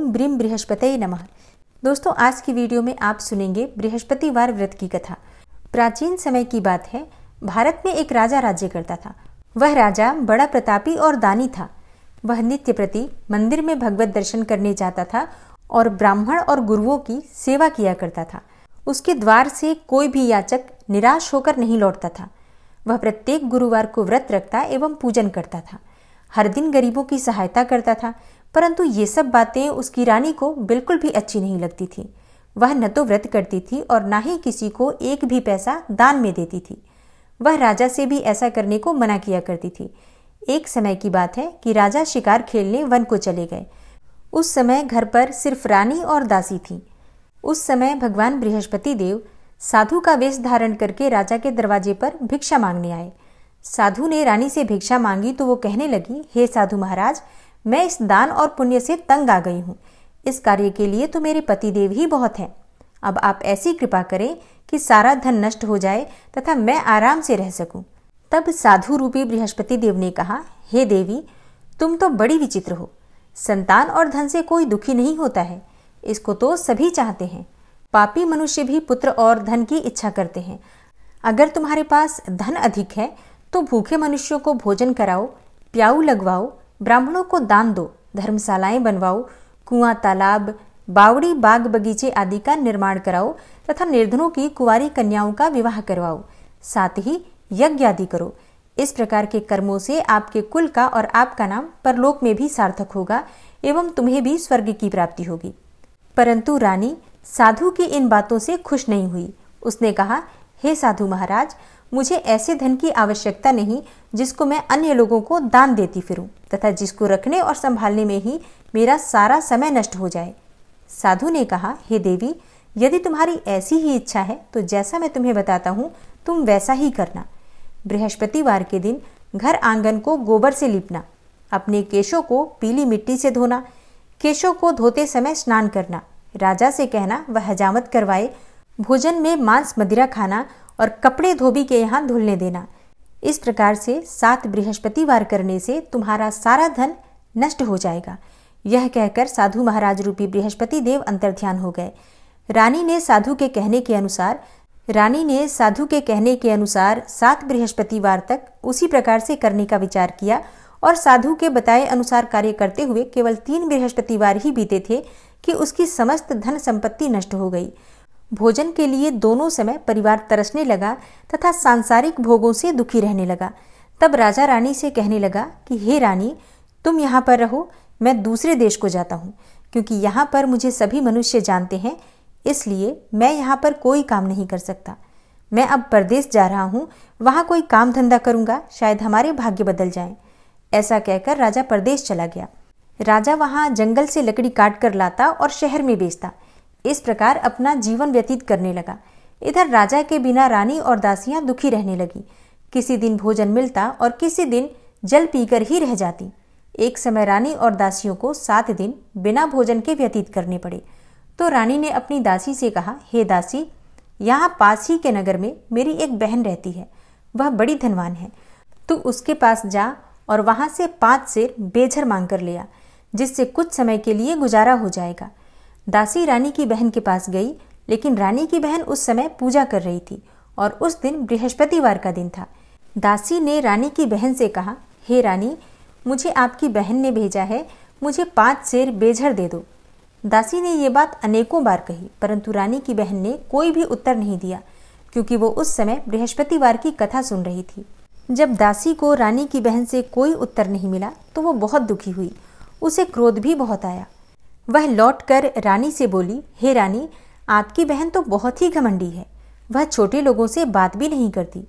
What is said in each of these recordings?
ओम brim बृहस्पतये नमः दोस्तों आज की वीडियो में आप सुनेंगे बृहस्पतिवार व्रत की कथा प्राचीन समय की बात है भारत में एक राजा राज्य करता था वह राजा बड़ा प्रतापी और दानी था वह नित्य प्रति मंदिर में भगवत दर्शन करने जाता था और ब्राह्मण और गुरुओं की सेवा किया करता था उसके द्वार से कोई भी याचक निराश होकर नहीं लौटता था वह प्रत्येक गुरुवार को व्रत रखता एवं पूजन करता था हर दिन गरीबों की सहायता करता था परंतु ये सब बातें उसकी रानी को बिल्कुल भी अच्छी नहीं लगती थी वह न तो व्रत करती थी और ना ही किसी को एक भी पैसा दान में देती थी वह राजा से भी ऐसा करने को मना किया करती थी एक समय की बात है कि राजा शिकार खेलने वन को चले गए उस समय घर पर सिर्फ रानी और दासी थी उस समय भगवान बृहस्पति देव साधु का वेश धारण करके राजा के दरवाजे पर भिक्षा मांगने आए साधु ने रानी से भिक्षा मांगी तो वो कहने लगी हे साधु महाराज मैं इस दान और पुण्य से तंग आ गई हूँ इस कार्य के लिए तो मेरे पति देव ही बहुत हैं अब आप ऐसी कृपा करें कि सारा धन नष्ट हो जाए तथा मैं आराम से रह सकूं। तब साधु रूपी बृहस्पति देव ने कहा हे देवी तुम तो बड़ी विचित्र हो संतान और धन से कोई दुखी नहीं होता है इसको तो सभी चाहते हैं पापी मनुष्य भी पुत्र और धन की इच्छा करते हैं अगर तुम्हारे पास धन अधिक है तो भूखे मनुष्यों को भोजन कराओ प्याऊ लगवाओ ब्राह्मणों को दान दो धर्मशालाएं बनवाओ कुआं तालाब बावड़ी बाग बगीचे आदि का निर्माण कराओ तथा निर्धनों की कुंवारी कन्याओं का विवाह करवाओ साथ ही यज्ञ आदि करो इस प्रकार के कर्मों से आपके कुल का और आपका नाम परलोक में भी सार्थक होगा एवं तुम्हें भी स्वर्ग की प्राप्ति होगी परंतु रानी साधु की इन बातों से खुश नहीं हुई उसने कहा हे साधु महाराज मुझे ऐसे धन की आवश्यकता नहीं जिसको मैं अन्य लोगों को दान देती फिरूं तथा जिसको रखने और संभालने में ही मेरा सारा समय नष्ट हो जाए साधु ने कहा हे देवी यदि तुम्हारी ऐसी ही इच्छा है तो जैसा मैं तुम्हें बताता हूँ तुम वैसा ही करना बृहस्पतिवार के दिन घर आंगन को गोबर से लीपना अपने केशों को पीली मिट्टी से धोना केशों को धोते समय स्नान करना राजा से कहना वह हजामत करवाए भोजन में मांस मदिरा खाना और कपड़े धोबी के यहाँ धुलने देना इस प्रकार से सात बृहस्पतिवार करने से तुम्हारा सारा धन नष्ट हो जाएगा यह कहकर साधु महाराज रूपी बृहस्पति देव अंतर्ध्यान हो गए रानी ने साधु के कहने के अनुसार रानी ने साधु के कहने के अनुसार सात बृहस्पतिवार तक उसी प्रकार से करने का विचार किया और साधु के बताए अनुसार कार्य करते हुए केवल तीन बृहस्पतिवार ही बीते थे कि उसकी समस्त धन संपत्ति नष्ट हो गई भोजन के लिए दोनों समय परिवार तरसने लगा तथा सांसारिक भोगों से दुखी रहने लगा तब राजा रानी से कहने लगा कि हे रानी तुम यहाँ पर रहो मैं दूसरे देश को जाता हूँ क्योंकि यहाँ पर मुझे सभी मनुष्य जानते हैं इसलिए मैं यहाँ पर कोई काम नहीं कर सकता मैं अब परदेश जा रहा हूँ वहाँ कोई काम धंधा करूँगा शायद हमारे भाग्य बदल जाए ऐसा कहकर राजा परदेश चला गया राजा वहाँ जंगल से लकड़ी काट कर लाता और शहर में बेचता इस प्रकार अपना जीवन व्यतीत करने लगा इधर राजा के बिना रानी और दासियां दुखी रहने लगी किसी दिन भोजन मिलता और किसी दिन जल पीकर ही रह जाती एक समय रानी और दासियों को सात दिन बिना भोजन के व्यतीत करने पड़े तो रानी ने अपनी दासी से कहा हे दासी यहाँ पास ही के नगर में मेरी एक बहन रहती है वह बड़ी धनवान है तू उसके पास जा और वहां से पांच से बेझर मांग कर लिया जिससे कुछ समय के लिए गुजारा हो जाएगा दासी रानी की बहन के पास गई लेकिन रानी की बहन उस समय पूजा कर रही थी और उस दिन बृहस्पतिवार का दिन था दासी ने रानी की बहन से कहा हे hey, रानी मुझे आपकी बहन ने भेजा है मुझे पाँच शेर बेझर दे दो दासी ने ये बात अनेकों बार कही परंतु रानी की बहन ने कोई भी उत्तर नहीं दिया क्योंकि वो उस समय बृहस्पतिवार की कथा सुन रही थी जब दासी को रानी की बहन से कोई उत्तर नहीं मिला तो वो बहुत दुखी हुई उसे क्रोध भी बहुत आया वह लौटकर रानी से बोली हे रानी आपकी बहन तो बहुत ही घमंडी है वह छोटे लोगों से बात भी नहीं करती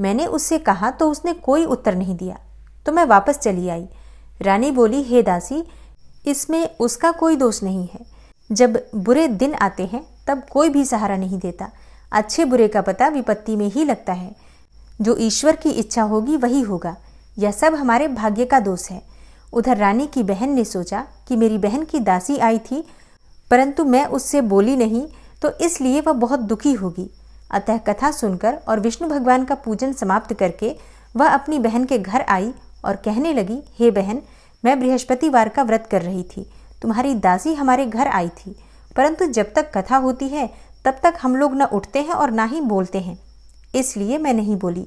मैंने उससे कहा तो उसने कोई उत्तर नहीं दिया तो मैं वापस चली आई रानी बोली हे दासी इसमें उसका कोई दोष नहीं है जब बुरे दिन आते हैं तब कोई भी सहारा नहीं देता अच्छे बुरे का पता विपत्ति में ही लगता है जो ईश्वर की इच्छा होगी वही होगा यह सब हमारे भाग्य का दोष है उधर रानी की बहन ने सोचा कि मेरी बहन की दासी आई थी परंतु मैं उससे बोली नहीं तो इसलिए वह बहुत दुखी होगी अतः कथा सुनकर और विष्णु भगवान का पूजन समाप्त करके वह अपनी बहन के घर आई और कहने लगी हे बहन मैं बृहस्पतिवार का व्रत कर रही थी तुम्हारी दासी हमारे घर आई थी परंतु जब तक कथा होती है तब तक हम लोग न उठते हैं और ना ही बोलते हैं इसलिए मैं नहीं बोली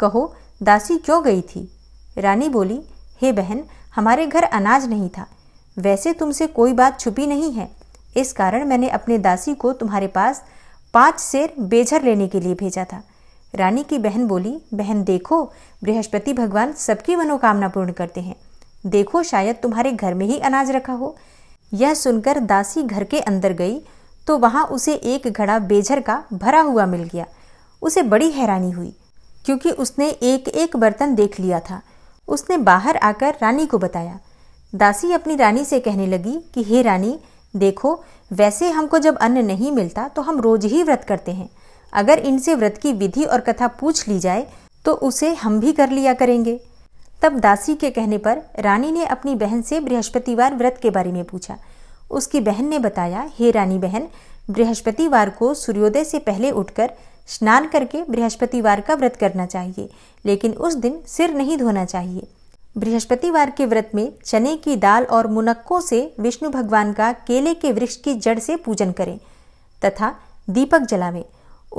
कहो दासी क्यों गई थी रानी बोली हे बहन हमारे घर अनाज नहीं था वैसे तुमसे कोई बात छुपी नहीं है इस कारण मैंने अपने दासी को तुम्हारे पास पांच शेर बेझर लेने के लिए भेजा था रानी की बहन बोली बहन देखो बृहस्पति भगवान सबकी मनोकामना पूर्ण करते हैं देखो शायद तुम्हारे घर में ही अनाज रखा हो यह सुनकर दासी घर के अंदर गई तो वहाँ उसे एक घड़ा बेझर का भरा हुआ मिल गया उसे बड़ी हैरानी हुई क्योंकि उसने एक एक बर्तन देख लिया था उसने बाहर आकर रानी को बताया दासी अपनी रानी से कहने लगी कि हे रानी देखो वैसे हमको जब अन्न नहीं मिलता तो हम रोज ही व्रत करते हैं अगर इनसे व्रत की विधि और कथा पूछ ली जाए तो उसे हम भी कर लिया करेंगे तब दासी के कहने पर रानी ने अपनी बहन से बृहस्पतिवार व्रत के बारे में पूछा उसकी बहन ने बताया हे रानी बहन बृहस्पतिवार को सूर्योदय से पहले उठकर स्नान करके बृहस्पतिवार का व्रत करना चाहिए लेकिन उस दिन सिर नहीं धोना चाहिए बृहस्पतिवार के व्रत में चने की दाल और मुनक्कों से विष्णु भगवान का केले के वृक्ष की जड़ से पूजन करें तथा दीपक जलावें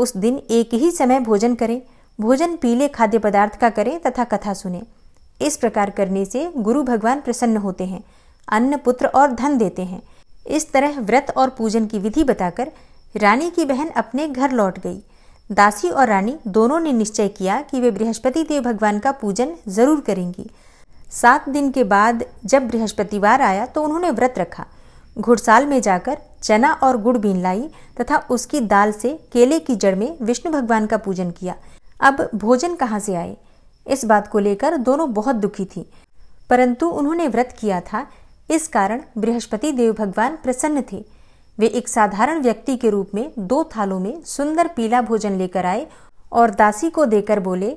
उस दिन एक ही समय भोजन करें भोजन पीले खाद्य पदार्थ का करें तथा कथा सुने इस प्रकार करने से गुरु भगवान प्रसन्न होते हैं अन्न पुत्र और धन देते हैं इस तरह व्रत और पूजन की विधि बताकर रानी की बहन अपने घर लौट गई दासी और रानी दोनों ने निश्चय किया कि वे बृहस्पति देव भगवान का पूजन जरूर करेंगी सात दिन के बाद जब बृहस्पतिवार आया तो उन्होंने व्रत रखा घुड़साल में जाकर चना और गुड़ बीन लाई तथा उसकी दाल से केले की जड़ में विष्णु भगवान का पूजन किया अब भोजन कहाँ से आए इस बात को लेकर दोनों बहुत दुखी थी परंतु उन्होंने व्रत किया था इस कारण बृहस्पति देव भगवान प्रसन्न थे वे एक साधारण व्यक्ति के रूप में दो थालों में सुंदर पीला भोजन लेकर आए और दासी को देकर बोले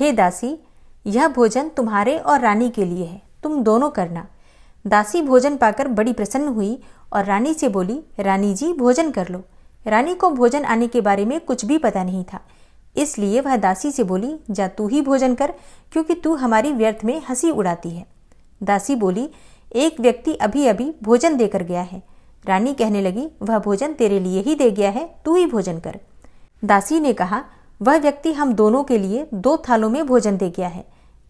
हे दासी यह भोजन तुम्हारे और रानी के लिए है तुम दोनों करना दासी भोजन पाकर बड़ी प्रसन्न हुई और रानी से बोली रानी जी भोजन कर लो रानी को भोजन आने के बारे में कुछ भी पता नहीं था इसलिए वह दासी से बोली जा तू ही भोजन कर क्योंकि तू हमारी व्यर्थ में हंसी उड़ाती है दासी बोली एक व्यक्ति अभी अभी भोजन देकर गया है रानी कहने लगी वह भोजन तेरे लिए ही दे गया है तू ही भोजन कर दासी ने कहा वह व्यक्ति हम दोनों के लिए दो थालों में भोजन दे गया है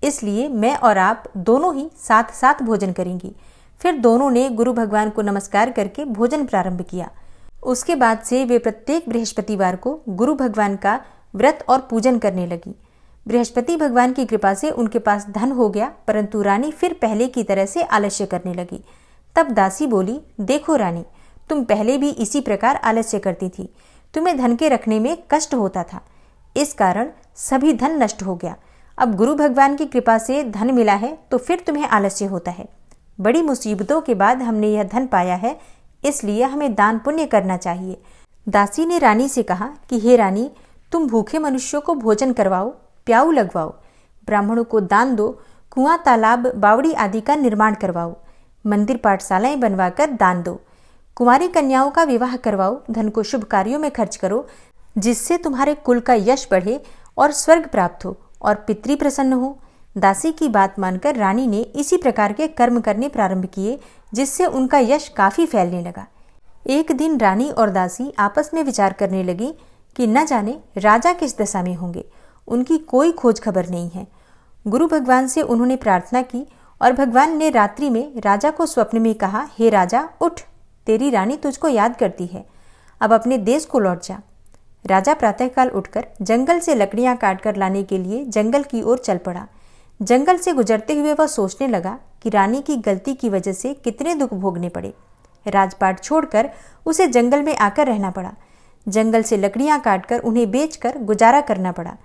इसलिए मैं और आप दोनों ही साथ साथ भोजन करेंगी फिर दोनों ने गुरु भगवान को नमस्कार करके भोजन प्रारंभ किया उसके बाद से वे प्रत्येक बृहस्पतिवार को गुरु भगवान का व्रत और पूजन करने लगी बृहस्पति भगवान की कृपा से उनके पास धन हो गया परंतु रानी फिर पहले की तरह से आलस्य करने लगी तब दासी बोली देखो रानी तुम पहले भी इसी प्रकार आलस्य करती थी तुम्हें धन के रखने में कष्ट होता था इस कारण सभी धन नष्ट हो गया अब गुरु भगवान की कृपा से धन मिला है तो फिर तुम्हें आलस्य होता है बड़ी मुसीबतों के बाद हमने यह धन पाया है इसलिए हमें दान पुण्य करना चाहिए दासी ने रानी से कहा कि हे रानी तुम भूखे मनुष्यों को भोजन करवाओ प्याऊ लगवाओ ब्राह्मणों को दान दो कुआं तालाब बावड़ी आदि का निर्माण करवाओ मंदिर पाठशालाएं बनवाकर दान दो कुमारी कन्याओं का विवाह करवाओ धन को शुभ कार्यों में खर्च करो जिससे तुम्हारे कुल का यश बढ़े और स्वर्ग प्राप्त हो और पितृ प्रसन्न हो दासी की बात मानकर रानी ने इसी प्रकार के कर्म करने प्रारंभ किए जिससे उनका यश काफ़ी फैलने लगा एक दिन रानी और दासी आपस में विचार करने लगी कि न जाने राजा किस दशा में होंगे उनकी कोई खोज खबर नहीं है गुरु भगवान से उन्होंने प्रार्थना की और भगवान ने रात्रि में राजा को स्वप्न में कहा हे राजा उठ तेरी रानी तुझको याद करती है अब अपने देश को लौट जा राजा प्रातःकाल उठकर जंगल से लकड़ियां काटकर लाने के लिए जंगल की ओर चल पड़ा जंगल से गुजरते हुए वह सोचने लगा कि रानी की गलती की वजह से कितने दुख भोगने पड़े राजपाट छोड़कर उसे जंगल में आकर रहना पड़ा जंगल से लकड़ियां काटकर उन्हें बेचकर गुजारा करना पड़ा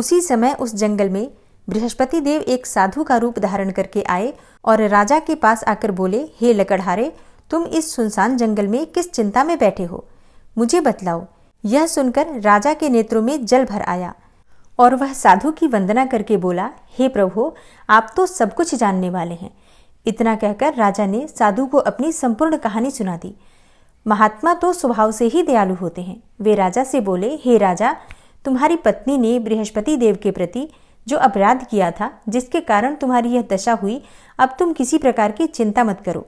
उसी समय उस जंगल में बृहस्पति देव एक साधु का रूप धारण करके आए और राजा के पास आकर बोले हे लकड़हारे तुम इस सुनसान जंगल में किस चिंता में बैठे हो मुझे बतलाओ यह सुनकर राजा के नेत्रों में जल भर आया और वह साधु की वंदना करके बोला हे प्रभु आप तो सब कुछ जानने वाले हैं इतना कहकर राजा ने साधु को अपनी संपूर्ण कहानी सुना दी महात्मा तो स्वभाव से ही दयालु होते हैं वे राजा से बोले हे राजा तुम्हारी पत्नी ने बृहस्पति देव के प्रति जो अपराध किया था जिसके कारण तुम्हारी यह दशा हुई अब तुम किसी प्रकार की चिंता मत करो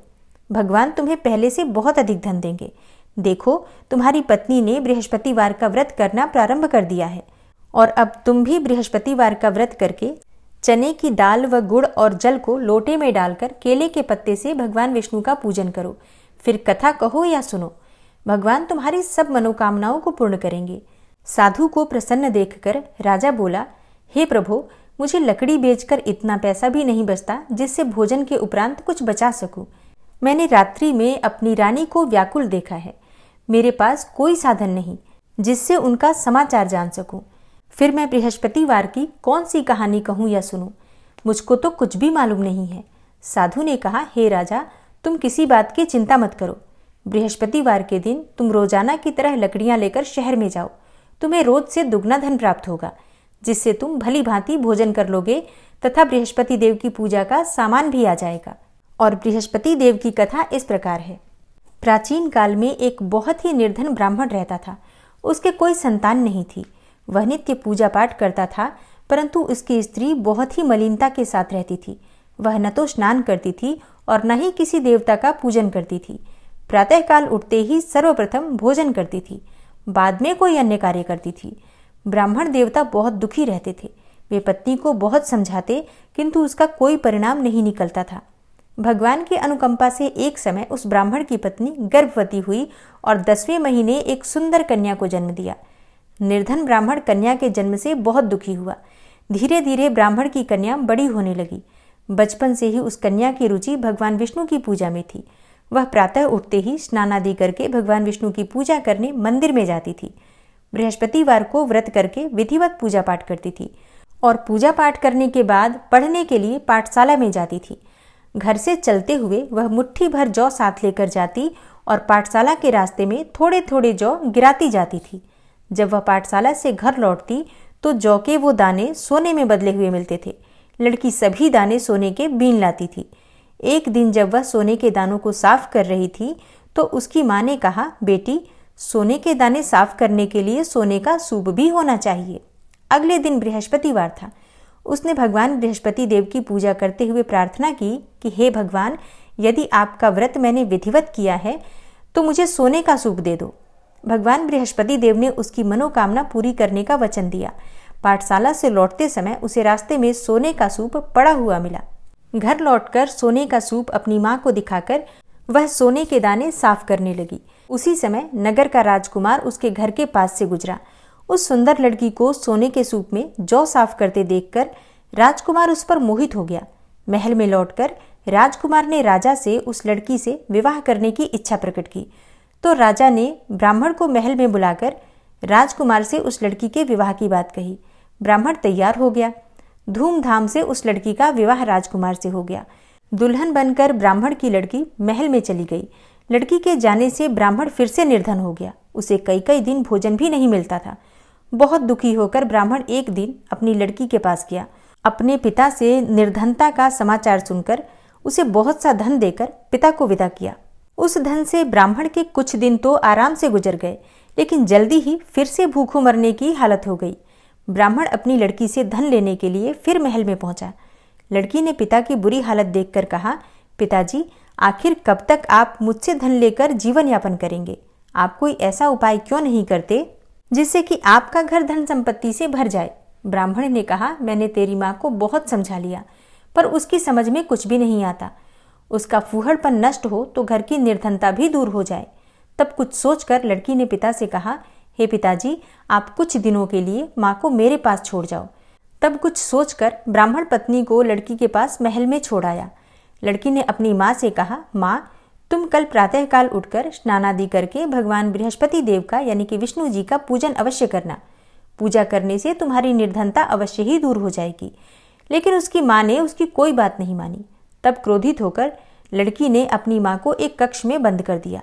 भगवान तुम्हें पहले से बहुत अधिक धन देंगे देखो तुम्हारी पत्नी ने बृहस्पतिवार का व्रत करना प्रारंभ कर दिया है और अब तुम भी बृहस्पतिवार का व्रत करके चने की दाल व गुड़ और जल को लोटे में डालकर केले के पत्ते से भगवान विष्णु का पूजन करो फिर कथा कहो या सुनो भगवान तुम्हारी सब मनोकामनाओं को पूर्ण करेंगे साधु को प्रसन्न देखकर राजा बोला हे प्रभु मुझे लकड़ी बेचकर इतना पैसा भी नहीं बचता जिससे भोजन के उपरांत कुछ बचा सकूं। मैंने रात्रि में अपनी रानी को व्याकुल देखा है मेरे पास कोई साधन नहीं जिससे उनका समाचार जान सकूं। फिर मैं बृहस्पतिवार की कौन सी कहानी कहूँ या सुनूं? मुझको तो कुछ भी मालूम नहीं है साधु ने कहा हे राजा तुम किसी बात की चिंता मत करो बृहस्पतिवार के दिन तुम रोजाना की तरह लकड़ियाँ लेकर शहर में जाओ तुम्हें रोज से दुगना धन प्राप्त होगा जिससे तुम भली भांति भोजन कर लोगे तथा बृहस्पति देव की पूजा का सामान भी आ जाएगा और बृहस्पति देव की कथा इस प्रकार है प्राचीन काल में एक बहुत ही निर्धन ब्राह्मण रहता था उसके कोई संतान नहीं थी वह नित्य पूजा पाठ करता था परंतु उसकी स्त्री बहुत ही मलिनता के साथ रहती थी वह न तो स्नान करती थी और न ही किसी देवता का पूजन करती थी प्रातःकाल उठते ही सर्वप्रथम भोजन करती थी बाद में कोई अन्य कार्य करती थी ब्राह्मण देवता बहुत दुखी रहते थे वे पत्नी को बहुत समझाते किंतु उसका कोई परिणाम नहीं निकलता था भगवान की अनुकंपा से एक समय उस ब्राह्मण की पत्नी गर्भवती हुई और दसवें महीने एक सुंदर कन्या को जन्म दिया निर्धन ब्राह्मण कन्या के जन्म से बहुत दुखी हुआ धीरे धीरे ब्राह्मण की कन्या बड़ी होने लगी बचपन से ही उस कन्या की रुचि भगवान विष्णु की पूजा में थी वह प्रातः उठते ही स्नानादि करके भगवान विष्णु की पूजा करने मंदिर में जाती थी बृहस्पतिवार को व्रत करके विधिवत पूजा पाठ करती थी और पूजा पाठ करने के बाद पढ़ने के लिए पाठशाला में जाती थी घर से चलते हुए वह मुट्ठी भर जौ साथ लेकर जाती और पाठशाला के रास्ते में थोड़े थोड़े जौ गिराती जाती थी जब वह पाठशाला से घर लौटती तो जौ के वो दाने सोने में बदले हुए मिलते थे लड़की सभी दाने सोने के बीन लाती थी एक दिन जब वह सोने के दानों को साफ कर रही थी तो उसकी माँ ने कहा बेटी सोने के दाने साफ करने के लिए सोने का सूप भी होना चाहिए अगले दिन बृहस्पतिवार था उसने भगवान बृहस्पति देव की पूजा करते हुए प्रार्थना की कि हे भगवान यदि आपका व्रत मैंने विधिवत किया है तो मुझे सोने का सूप दे दो भगवान बृहस्पति देव ने उसकी मनोकामना पूरी करने का वचन दिया पाठशाला से लौटते समय उसे रास्ते में सोने का सूप पड़ा हुआ मिला घर लौटकर सोने का सूप अपनी माँ को दिखाकर वह सोने के दाने साफ करने लगी उसी समय नगर का राजकुमार उसके घर के पास से गुजरा उस सुंदर लड़की को सोने के सूप में जौ साफ करते देखकर राजकुमार उस पर मोहित हो गया महल में लौटकर राजकुमार ने राजा से उस लड़की से विवाह करने की इच्छा प्रकट की तो राजा ने ब्राह्मण को महल में बुलाकर राजकुमार से उस लड़की के विवाह की बात कही ब्राह्मण तैयार हो गया धूमधाम से उस लड़की का विवाह राजकुमार से हो गया दुल्हन बनकर ब्राह्मण की लड़की महल में चली गई लड़की के जाने से ब्राह्मण फिर से निर्धन हो गया उसे कई कई दिन भोजन भी नहीं मिलता था बहुत दुखी होकर ब्राह्मण एक दिन अपनी लड़की के पास गया अपने पिता से निर्धनता का समाचार सुनकर उसे बहुत सा धन देकर पिता को विदा किया उस धन से ब्राह्मण के कुछ दिन तो आराम से गुजर गए लेकिन जल्दी ही फिर से भूखों मरने की हालत हो गई ब्राह्मण अपनी लड़की से धन लेने के लिए फिर महल में पहुंचा लड़की ने पिता की बुरी हालत देखकर कहा पिताजी आखिर कब तक आप मुझसे धन लेकर जीवन यापन करेंगे आप कोई ऐसा उपाय क्यों नहीं करते जिससे कि आपका घर धन संपत्ति से भर जाए ब्राह्मण ने कहा मैंने तेरी माँ को बहुत समझा लिया पर उसकी समझ में कुछ भी नहीं आता उसका फूहड़पन नष्ट हो तो घर की निर्धनता भी दूर हो जाए तब कुछ सोचकर लड़की ने पिता से कहा हे hey पिताजी आप कुछ दिनों के लिए माँ को मेरे पास छोड़ जाओ तब कुछ सोचकर ब्राह्मण पत्नी को लड़की के पास महल में छोड़ आया लड़की ने अपनी माँ से कहा माँ तुम कल प्रातःकाल उठकर स्नानादि करके भगवान बृहस्पति देव का यानी कि विष्णु जी का पूजन अवश्य करना पूजा करने से तुम्हारी निर्धनता अवश्य ही दूर हो जाएगी लेकिन उसकी माँ ने उसकी कोई बात नहीं मानी तब क्रोधित होकर लड़की ने अपनी माँ को एक कक्ष में बंद कर दिया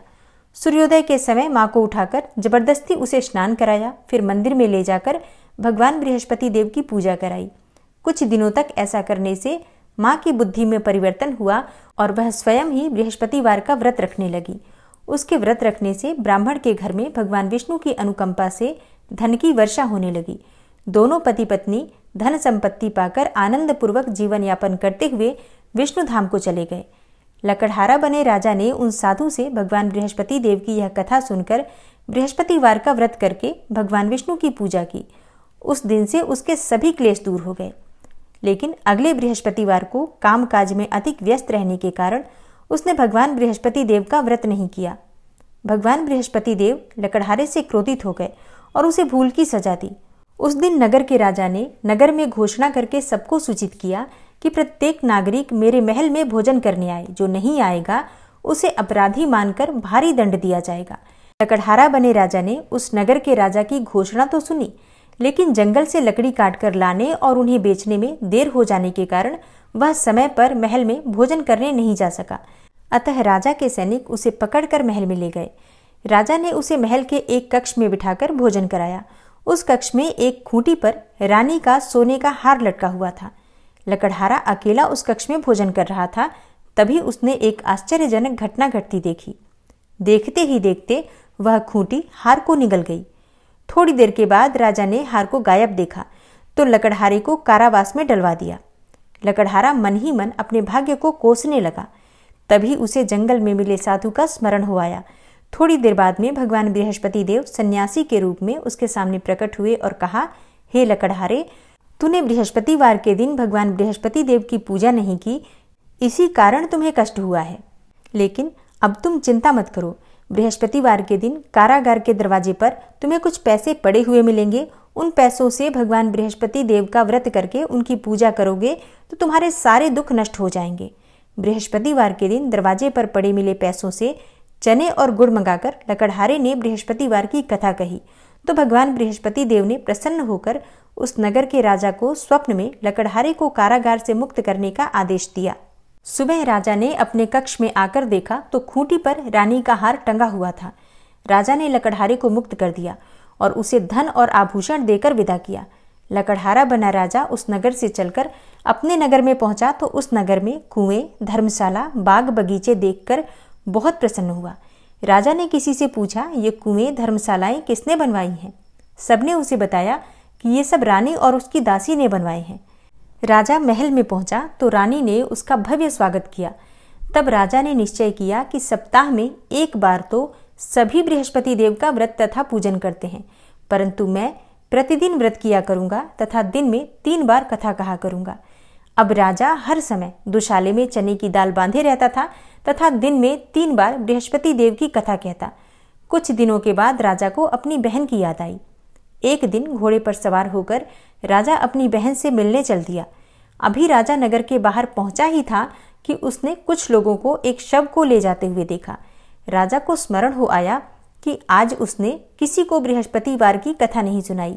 सूर्योदय के समय माँ को उठाकर जबरदस्ती उसे स्नान कराया फिर मंदिर में ले जाकर भगवान बृहस्पति देव की पूजा कराई कुछ दिनों तक ऐसा करने से माँ की बुद्धि में परिवर्तन हुआ और वह स्वयं ही बृहस्पतिवार का व्रत रखने लगी उसके व्रत रखने से ब्राह्मण के घर में भगवान विष्णु की अनुकंपा से धन की वर्षा होने लगी दोनों पति पत्नी धन संपत्ति पाकर आनंद पूर्वक जीवन यापन करते हुए विष्णु धाम को चले गए लकड़हारा बने राजा ने उन साधु से भगवान बृहस्पति देव की यह कथा सुनकर बृहस्पतिवार का व्रत करके भगवान विष्णु की पूजा की उस दिन से उसके सभी क्लेश दूर हो गए लेकिन अगले बृहस्पतिवार को कामकाज में अधिक व्यस्त रहने के कारण उसने भगवान बृहस्पति देव का व्रत नहीं किया भगवान बृहस्पति देव लकड़हारे से क्रोधित हो गए और उसे भूल की सजा दी उस दिन नगर के राजा ने नगर में घोषणा करके सबको सूचित किया कि प्रत्येक नागरिक मेरे महल में भोजन करने आए जो नहीं आएगा उसे अपराधी मानकर भारी दंड दिया जाएगा लकड़हारा बने राजा ने उस नगर के राजा की घोषणा तो सुनी लेकिन जंगल से लकड़ी काटकर लाने और उन्हें बेचने में देर हो जाने के कारण वह समय पर महल में भोजन करने नहीं जा सका अतः राजा के सैनिक उसे पकड़कर महल में ले गए राजा ने उसे महल के एक कक्ष में बिठाकर भोजन कराया उस कक्ष में एक खूंटी पर रानी का सोने का हार लटका हुआ था लकड़हारा अकेला उस कक्ष में भोजन कर रहा था तभी उसने एक आश्चर्यजनक घटना घटती देखी देखते ही देखते वह खूंटी हार को निगल गई थोड़ी देर के बाद राजा ने हार को गायब देखा तो लकड़हारे को कारावास में डलवा दिया लकड़हारा मन ही मन अपने भाग्य को कोसने लगा तभी उसे जंगल में मिले साधु का स्मरण हो आया थोड़ी देर बाद में भगवान बृहस्पति देव सन्यासी के रूप में उसके सामने प्रकट हुए और कहा हे लकड़हारे तूने बृहस्पतिवार के दिन भगवान बृहस्पति देव की पूजा नहीं की इसी कारण तुम्हें कष्ट हुआ है लेकिन अब तुम चिंता मत करो बृहस्पतिवार के दिन कारागार के दरवाजे पर तुम्हें कुछ पैसे पड़े हुए मिलेंगे उन पैसों से भगवान बृहस्पति देव का व्रत करके उनकी पूजा करोगे तो तुम्हारे सारे दुख नष्ट हो जाएंगे बृहस्पतिवार के दिन दरवाजे पर पड़े मिले पैसों से चने और गुड़ मंगाकर लकड़हारे ने बृहस्पतिवार की कथा कही तो भगवान बृहस्पति देव ने प्रसन्न होकर उस नगर के राजा को स्वप्न में लकड़हारे को कारागार से मुक्त करने का आदेश दिया सुबह राजा ने अपने कक्ष में आकर देखा तो खूंटी पर रानी का हार टंगा हुआ था राजा ने लकड़हारे को मुक्त कर दिया और उसे धन और आभूषण देकर विदा किया लकड़हारा बना राजा उस नगर से चलकर अपने नगर में पहुंचा तो उस नगर में कुएं धर्मशाला बाग बगीचे देखकर बहुत प्रसन्न हुआ राजा ने किसी से पूछा ये कुएं धर्मशालाएं किसने बनवाई हैं सबने उसे बताया कि ये सब रानी और उसकी दासी ने बनवाए हैं राजा महल में पहुंचा तो रानी ने उसका भव्य स्वागत किया तब राजा ने निश्चय किया कि सप्ताह में एक बार तो सभी बृहस्पति देव का व्रत तथा पूजन करते हैं परंतु मैं प्रतिदिन व्रत किया करूंगा तथा दिन में तीन बार कथा कहा करूंगा अब राजा हर समय दुशाले में चने की दाल बांधे रहता था तथा दिन में तीन बार बृहस्पति देव की कथा कहता कुछ दिनों के बाद राजा को अपनी बहन की याद आई एक दिन घोड़े पर सवार होकर राजा अपनी बहन से मिलने चल दिया अभी राजा नगर के बाहर पहुंचा ही था कि उसने कुछ लोगों को एक शव को ले जाते हुए देखा राजा को स्मरण हो आया कि आज उसने किसी को बार की कथा नहीं सुनाई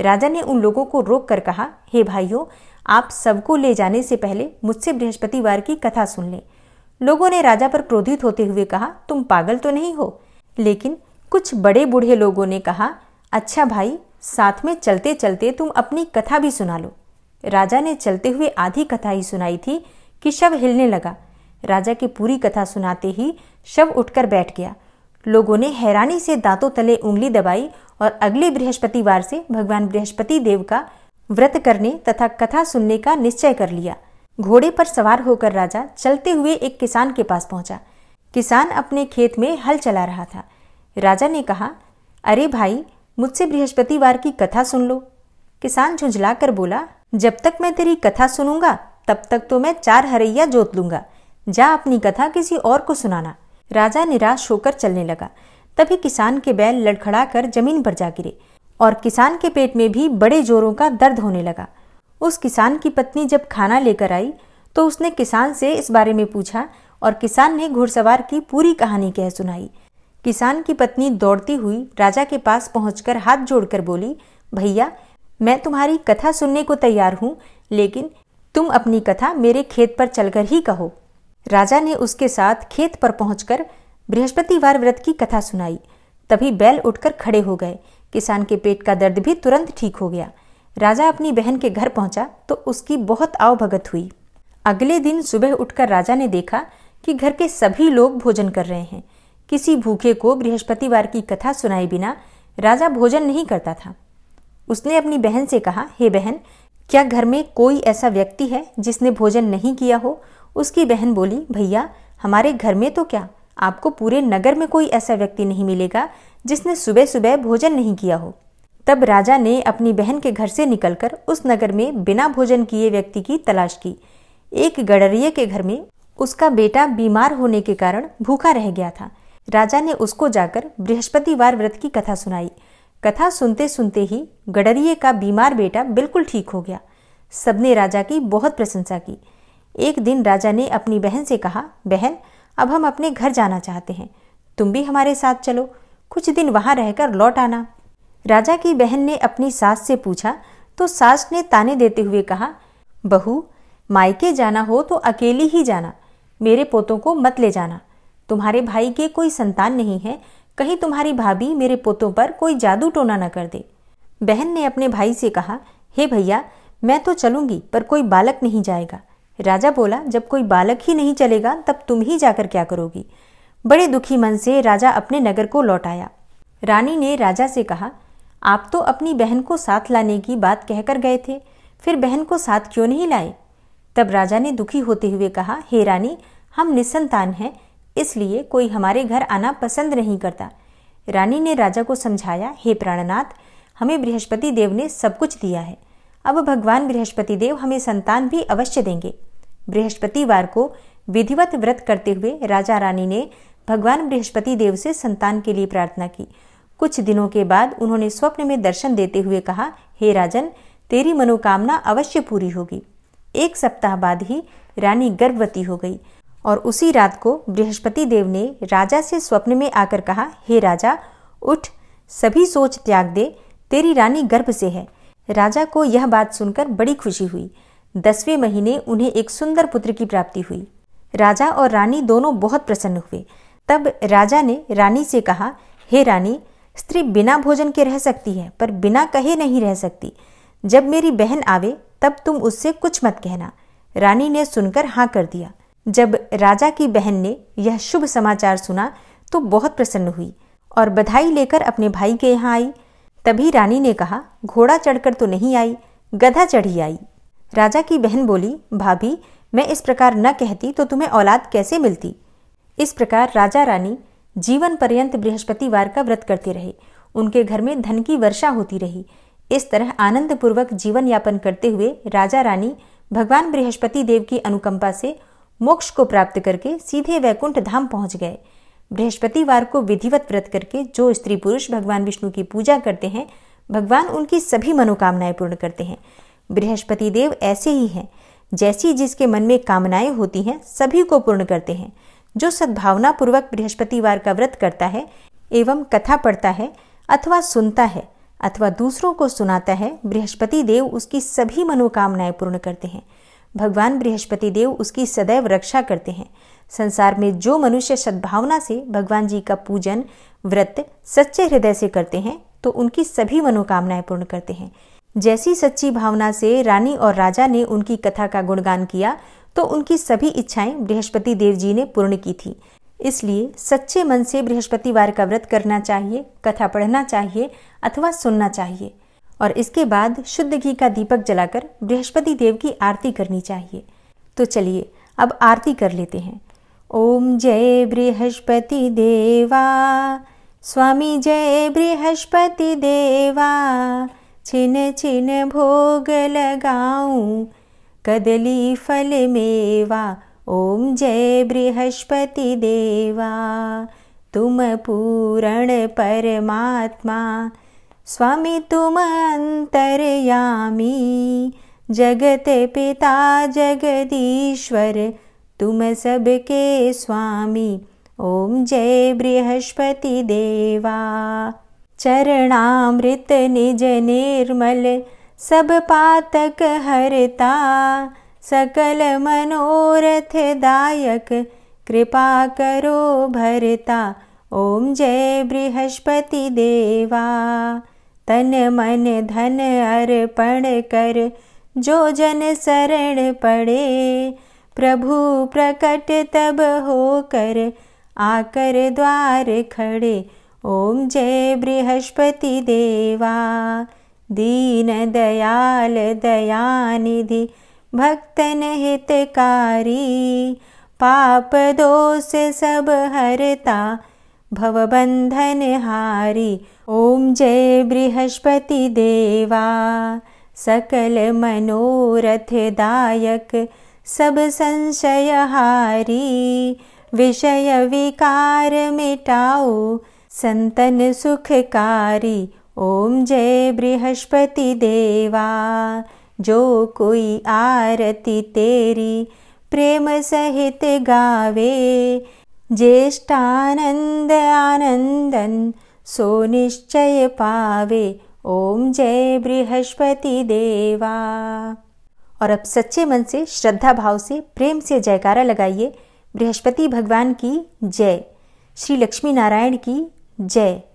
राजा ने उन लोगों को रोक कर कहा हे hey भाइयों आप सबको ले जाने से पहले मुझसे बृहस्पतिवार की कथा सुन लें लोगों ने राजा पर क्रोधित होते हुए कहा तुम पागल तो नहीं हो लेकिन कुछ बड़े बूढ़े लोगों ने कहा अच्छा भाई साथ में चलते चलते तुम अपनी कथा भी सुना लो राजा ने चलते हुए आधी कथा ही सुनाई थी कि शव हिलने लगा राजा की पूरी कथा सुनाते ही शव उठकर बैठ गया लोगों ने हैरानी से दांतों तले उंगली दबाई और अगले बृहस्पतिवार से भगवान बृहस्पति देव का व्रत करने तथा कथा सुनने का निश्चय कर लिया घोड़े पर सवार होकर राजा चलते हुए एक किसान के पास पहुंचा किसान अपने खेत में हल चला रहा था राजा ने कहा अरे भाई मुझसे बृहस्पतिवार की कथा सुन लो किसान झुंझलाकर बोला जब तक मैं तेरी कथा सुनूंगा तब तक तो मैं चार हरैया जोत लूंगा जा अपनी कथा किसी और को सुनाना राजा निराश होकर चलने लगा तभी किसान के बैल लड़खड़ा कर जमीन पर जा गिरे और किसान के पेट में भी बड़े जोरों का दर्द होने लगा उस किसान की पत्नी जब खाना लेकर आई तो उसने किसान से इस बारे में पूछा और किसान ने घुड़सवार की पूरी कहानी कह सुनाई किसान की पत्नी दौड़ती हुई राजा के पास पहुंचकर हाथ जोड़कर बोली भैया मैं तुम्हारी कथा सुनने को तैयार हूँ लेकिन तुम अपनी कथा मेरे खेत पर चलकर ही कहो राजा ने उसके साथ खेत पर पहुंचकर बृहस्पतिवार व्रत की कथा सुनाई तभी बैल उठकर खड़े हो गए किसान के पेट का दर्द भी तुरंत ठीक हो गया राजा अपनी बहन के घर पहुंचा तो उसकी बहुत आवभगत हुई अगले दिन सुबह उठकर राजा ने देखा कि घर के सभी लोग भोजन कर रहे हैं किसी भूखे को बृहस्पतिवार की कथा सुनाए बिना राजा भोजन नहीं करता था उसने अपनी बहन से कहा हे बहन क्या घर में कोई ऐसा व्यक्ति है जिसने भोजन नहीं किया हो उसकी बहन बोली भैया हमारे घर में तो क्या आपको पूरे नगर में कोई ऐसा व्यक्ति नहीं मिलेगा जिसने सुबह सुबह भोजन नहीं किया हो तब राजा ने अपनी बहन के घर से निकलकर उस नगर में बिना भोजन किए व्यक्ति की तलाश की एक गडरिये के घर में उसका बेटा बीमार होने के कारण भूखा रह गया था राजा ने उसको जाकर बृहस्पतिवार व्रत की कथा सुनाई कथा सुनते सुनते ही गडरिये का बीमार बेटा बिल्कुल ठीक हो गया सबने राजा की बहुत प्रशंसा की एक दिन राजा ने अपनी बहन से कहा बहन अब हम अपने घर जाना चाहते हैं तुम भी हमारे साथ चलो कुछ दिन वहां रहकर लौट आना राजा की बहन ने अपनी सास से पूछा तो सास ने ताने देते हुए कहा बहू मायके जाना हो तो अकेली ही जाना मेरे पोतों को मत ले जाना तुम्हारे भाई के कोई संतान नहीं है कहीं तुम्हारी भाभी मेरे पोतों पर कोई जादू टोना न कर दे बहन ने अपने भाई से कहा हे hey भैया मैं तो चलूंगी पर कोई बालक नहीं जाएगा राजा बोला जब कोई बालक ही नहीं चलेगा तब तुम ही जाकर क्या करोगी बड़े दुखी मन से राजा अपने नगर को लौट आया रानी ने राजा से कहा आप तो अपनी बहन को साथ लाने की बात कहकर गए थे फिर बहन को साथ क्यों नहीं लाए तब राजा ने दुखी होते हुए कहा हे रानी हम निसंतान हैं इसलिए कोई हमारे घर आना पसंद नहीं करता रानी ने राजा को समझाया हे प्राणनाथ हमें बृहस्पति देव ने सब कुछ दिया है अब भगवान बृहस्पति देव हमें संतान भी अवश्य देंगे बृहस्पतिवार को विधिवत व्रत करते हुए राजा रानी ने भगवान बृहस्पति देव से संतान के लिए प्रार्थना की कुछ दिनों के बाद उन्होंने स्वप्न में दर्शन देते हुए कहा हे राजन तेरी मनोकामना अवश्य पूरी होगी एक सप्ताह बाद ही रानी गर्भवती हो गई और उसी रात को बृहस्पति देव ने राजा से स्वप्न में आकर कहा हे राजा उठ सभी सोच त्याग दे तेरी रानी गर्भ से है राजा को यह बात सुनकर बड़ी खुशी हुई दसवें महीने उन्हें एक सुंदर पुत्र की प्राप्ति हुई राजा और रानी दोनों बहुत प्रसन्न हुए तब राजा ने रानी से कहा हे रानी स्त्री बिना भोजन के रह सकती है पर बिना कहे नहीं रह सकती जब मेरी बहन आवे तब तुम उससे कुछ मत कहना रानी ने सुनकर हाँ कर दिया जब राजा की बहन ने यह शुभ समाचार सुना तो बहुत प्रसन्न हुई और बधाई लेकर अपने भाई के यहाँ आई तभी रानी ने कहा घोड़ा चढ़कर तो नहीं आई गधा चढ़ी आई राजा की बहन बोली भाभी मैं इस प्रकार न कहती तो तुम्हें औलाद कैसे मिलती इस प्रकार राजा रानी जीवन पर्यंत बृहस्पतिवार का व्रत करते रहे उनके घर में धन की वर्षा होती रही इस तरह आनंदपूर्वक जीवन यापन करते हुए राजा रानी भगवान बृहस्पति देव की अनुकंपा से मोक्ष को प्राप्त करके सीधे वैकुंठ धाम पहुंच गए बृहस्पतिवार को विधिवत व्रत करके जो स्त्री पुरुष भगवान विष्णु की पूजा करते हैं भगवान उनकी सभी मनोकामनाएं पूर्ण करते हैं बृहस्पति देव ऐसे ही हैं जैसी जिसके मन में कामनाएं होती हैं सभी को पूर्ण करते हैं जो सद्भावना पूर्वक बृहस्पतिवार का व्रत करता है एवं कथा पढ़ता है अथवा सुनता है अथवा दूसरों को सुनाता है बृहस्पति देव उसकी सभी मनोकामनाएं पूर्ण करते हैं भगवान बृहस्पति देव उसकी सदैव रक्षा करते हैं संसार में जो मनुष्य सद्भावना से भगवान जी का पूजन व्रत सच्चे हृदय से करते हैं तो उनकी सभी मनोकामनाएं पूर्ण करते हैं जैसी सच्ची भावना से रानी और राजा ने उनकी कथा का गुणगान किया तो उनकी सभी इच्छाएं बृहस्पति देव जी ने पूर्ण की थी इसलिए सच्चे मन से बृहस्पतिवार का व्रत करना चाहिए कथा पढ़ना चाहिए अथवा सुनना चाहिए और इसके बाद शुद्ध घी का दीपक जलाकर बृहस्पति देव की आरती करनी चाहिए तो चलिए अब आरती कर लेते हैं ओम जय बृहस्पति देवा स्वामी जय बृहस्पति देवा छिन छिन भोग लगाऊ कदली फल मेवा ओम जय बृहस्पति देवा तुम पूरण परमात्मा स्वामी तुमन्तरयामि जगते पिता जगदीश्वर तुम सबके स्वामी ॐ जय बृहस्पति देवा। चरणामृत निज निर्मल पातक हरता। सकल मनोरथ दायक कृपा करो भरता ॐ जय बृहस्पति देवा। तन मन धन अर्पण कर जो जन शरण पड़े प्रभु प्रकट तब हो कर आकर द्वार खड़े ओम जय बृहस्पति देवा दीन दयाल दयानिधि भक्तन हितकारी पाप दोष सब हरता भवबन्धनहारि ॐ जय बृहस्पतिदेवा सकल सबसंशयहारि दयक विकार सन्तन सुखकारि ॐ जय बृहस्पतिदेवा जो कोई आरति तेरी प्रेम सहित गावे ज्येष्ठानंद आनंदन सो निश्चय पावे ओम जय बृहस्पति देवा और अब सच्चे मन से श्रद्धा भाव से प्रेम से जयकारा लगाइए बृहस्पति भगवान की जय श्री लक्ष्मी नारायण की जय